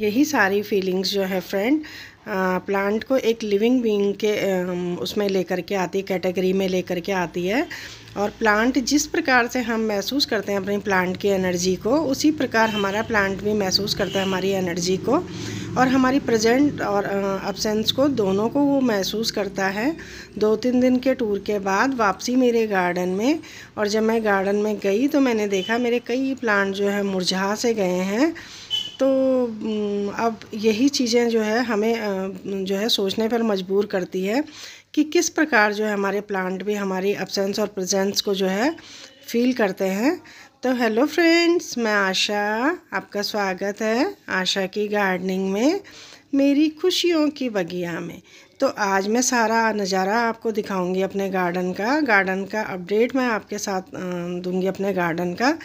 यही सारी फीलिंग्स जो है फ्रेंड प्लांट को एक लिविंग बींग के उसमें लेकर के आती है कैटेगरी में लेकर के आती है और प्लांट जिस प्रकार से हम महसूस करते हैं अपने प्लांट की एनर्जी को उसी प्रकार हमारा प्लांट भी महसूस करता है हमारी एनर्जी को और हमारी प्रेजेंट और अपसेंस को दोनों को वो महसूस करता है दो तीन दिन के टूर के बाद वापसी मेरे गार्डन में और जब मैं गार्डन में गई तो मैंने देखा मेरे कई प्लांट जो है मुरझा से गए हैं तो अब यही चीज़ें जो है हमें जो है सोचने पर मजबूर करती है कि किस प्रकार जो है हमारे प्लांट भी हमारी अपसेंस और प्रेजेंस को जो है फील करते हैं तो हेलो फ्रेंड्स मैं आशा आपका स्वागत है आशा की गार्डनिंग में मेरी खुशियों की बगिया में तो आज मैं सारा नज़ारा आपको दिखाऊंगी अपने गार्डन का गार्डन का अपडेट मैं आपके साथ दूंगी अपने गार्डन का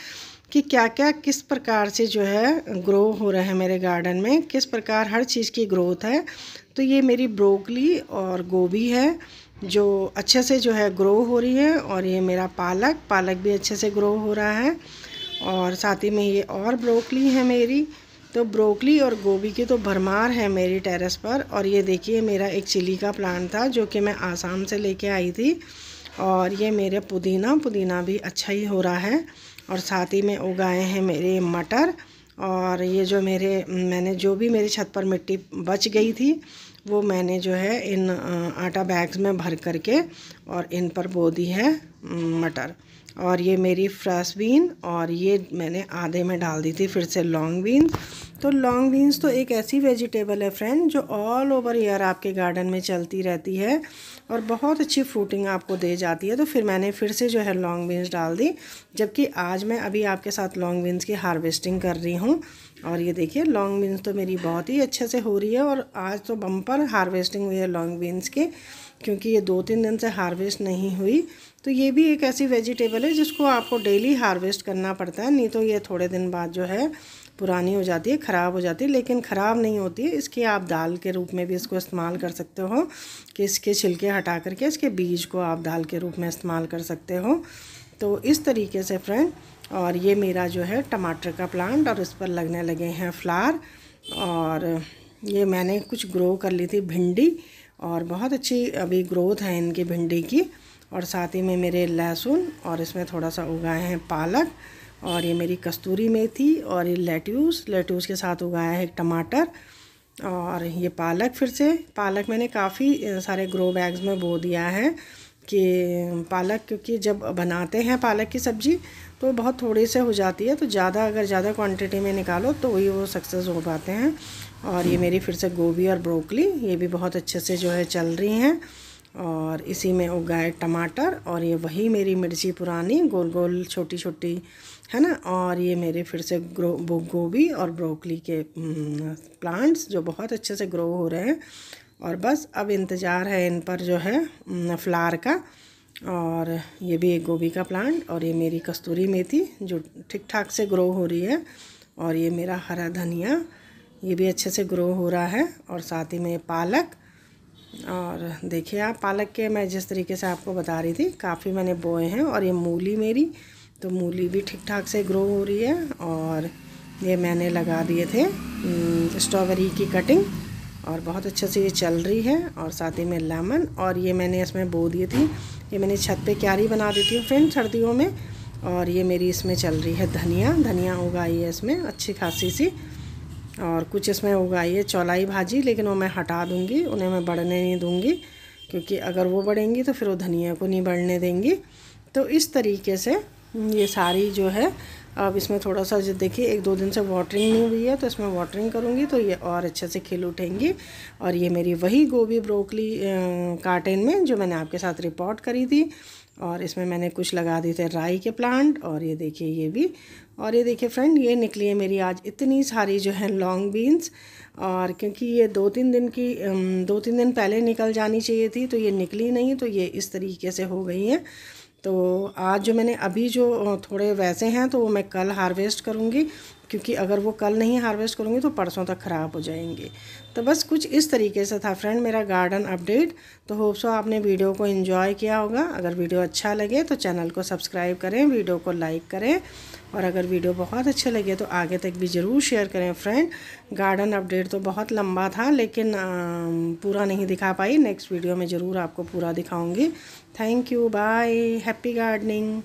कि क्या क्या किस प्रकार से जो है ग्रो हो रहा है मेरे गार्डन में किस प्रकार हर चीज़ की ग्रोथ है तो ये मेरी ब्रोकली और गोभी है जो अच्छे से जो है ग्रो हो रही है और ये मेरा पालक पालक भी अच्छे से ग्रो हो रहा है और साथ ही में ये और ब्रोकली है मेरी तो ब्रोकली और गोभी की तो भरमार है मेरी टेरेस पर और ये देखिए मेरा एक चिली का प्लांट था जो कि मैं आसाम से लेके आई थी और ये मेरे पुदीना पुदीना भी अच्छा ही हो रहा है और साथ ही में उगाए हैं मेरे मटर और ये जो मेरे मैंने जो भी मेरी छत पर मिट्टी बच गई थी वो मैंने जो है इन आटा बैग्स में भर करके और इन पर बो दी है मटर और ये मेरी फ्रेश बीन और ये मैंने आधे में डाल दी थी फिर से लॉन्ग बीन्स तो लॉन्ग बीन्स तो एक ऐसी वेजिटेबल है फ्रेंड जो ऑल ओवर ईयर आपके गार्डन में चलती रहती है और बहुत अच्छी फ्रूटिंग आपको दे जाती है तो फिर मैंने फिर से जो है लॉन्ग बीन्स डाल दी जबकि आज मैं अभी आपके साथ लॉन्ग बीन्स की हार्वेस्टिंग कर रही हूँ और ये देखिए लॉन्ग बीन्स तो मेरी बहुत ही अच्छे से हो रही है और आज तो बम्पर हार्वेस्टिंग हुई है लॉन्ग बीन्स की क्योंकि ये दो तीन दिन से हार्वेस्ट नहीं हुई तो ये भी एक ऐसी वेजिटेबल है जिसको आपको डेली हार्वेस्ट करना पड़ता है नहीं तो ये थोड़े दिन बाद जो है पुरानी हो जाती है ख़राब हो जाती है लेकिन ख़राब नहीं होती है इसकी आप दाल के रूप में भी इसको इस्तेमाल कर सकते हो कि इसके छिलके हटा करके इसके बीज को आप दाल के रूप में इस्तेमाल कर सकते हो तो इस तरीके से फ्रेंड और ये मेरा जो है टमाटर का प्लांट और इस पर लगने लगे हैं फ्लार और ये मैंने कुछ ग्रो कर ली थी भिंडी और बहुत अच्छी अभी ग्रोथ है इनकी भिंडी की और साथ ही में मेरे लहसुन और इसमें थोड़ा सा उगाए हैं पालक और ये मेरी कस्तूरी मेथी और ये लेट्यूस लेट्यूस के साथ उगाया है एक टमाटर और ये पालक फिर से पालक मैंने काफ़ी सारे ग्रो बैग्स में बो दिया है कि पालक क्योंकि जब बनाते हैं पालक की सब्ज़ी तो बहुत थोड़ी से हो जाती है तो ज़्यादा अगर ज़्यादा क्वांटिटी में निकालो तो वही वो सक्सेस हो पाते हैं और ये मेरी फिर से गोभी और ब्रोकली ये भी बहुत अच्छे से जो है चल रही हैं और इसी में उगाए टमाटर और ये वही मेरी मिर्ची पुरानी गोल गोल छोटी छोटी है ना और ये मेरे फिर से ग्रो गोभी और ब्रोकली के प्लांट्स जो बहुत अच्छे से ग्रो हो रहे हैं और बस अब इंतज़ार है इन पर जो है फ्लार का और ये भी एक गोभी का प्लांट और ये मेरी कस्तूरी मेथी जो ठीक ठाक से ग्रो हो रही है और ये मेरा हरा धनिया ये भी अच्छे से ग्रो हो रहा है और साथ ही में पालक और देखिए आप पालक के मैं जिस तरीके से आपको बता रही थी काफ़ी मैंने बोए हैं और ये मूली मेरी तो मूली भी ठीक ठाक से ग्रो हो रही है और ये मैंने लगा दिए थे स्ट्रॉबेरी की कटिंग और बहुत अच्छे से ये चल रही है और साथ ही में लेमन और ये मैंने इसमें बो दी थी ये मैंने छत पे क्यारी बना दी थी फ्रेंड सर्दियों में और ये मेरी इसमें चल रही है धनिया धनिया उगाई है इसमें अच्छी खासी सी और कुछ इसमें उगाई है चौलाई भाजी लेकिन वो मैं हटा दूँगी उन्हें मैं बढ़ने नहीं दूँगी क्योंकि अगर वो बढ़ेंगी तो फिर वो धनिया को नहीं बढ़ने देंगी तो इस तरीके से ये सारी जो है अब इसमें थोड़ा सा जो देखिए एक दो दिन से वाटरिंग नहीं हुई है तो इसमें वाटरिंग करूँगी तो ये और अच्छे से खिल उठेंगी और ये मेरी वही गोभी ब्रोकली कार्टन में जो मैंने आपके साथ रिपोर्ट करी थी और इसमें मैंने कुछ लगा दिए थे राई के प्लांट और ये देखिए ये भी और ये देखिए फ्रेंड ये निकली है मेरी आज इतनी सारी जो है लॉन्ग बीन्स और क्योंकि ये दो तीन दिन की दो तीन दिन पहले निकल जानी चाहिए थी तो ये निकली नहीं तो ये इस तरीके से हो गई हैं तो आज जो मैंने अभी जो थोड़े वैसे हैं तो वो मैं कल हार्वेस्ट करूँगी क्योंकि अगर वो कल नहीं हार्वेस्ट करूँगी तो परसों तक ख़राब हो जाएंगे तो बस कुछ इस तरीके से था फ्रेंड मेरा गार्डन अपडेट तो होप सो आपने वीडियो को इन्जॉय किया होगा अगर वीडियो अच्छा लगे तो चैनल को सब्सक्राइब करें वीडियो को लाइक करें और अगर वीडियो बहुत अच्छे लगे तो आगे तक भी ज़रूर शेयर करें फ्रेंड गार्डन अपडेट तो बहुत लंबा था लेकिन पूरा नहीं दिखा पाई नेक्स्ट वीडियो में ज़रूर आपको पूरा दिखाऊँगी thank you bye happy gardening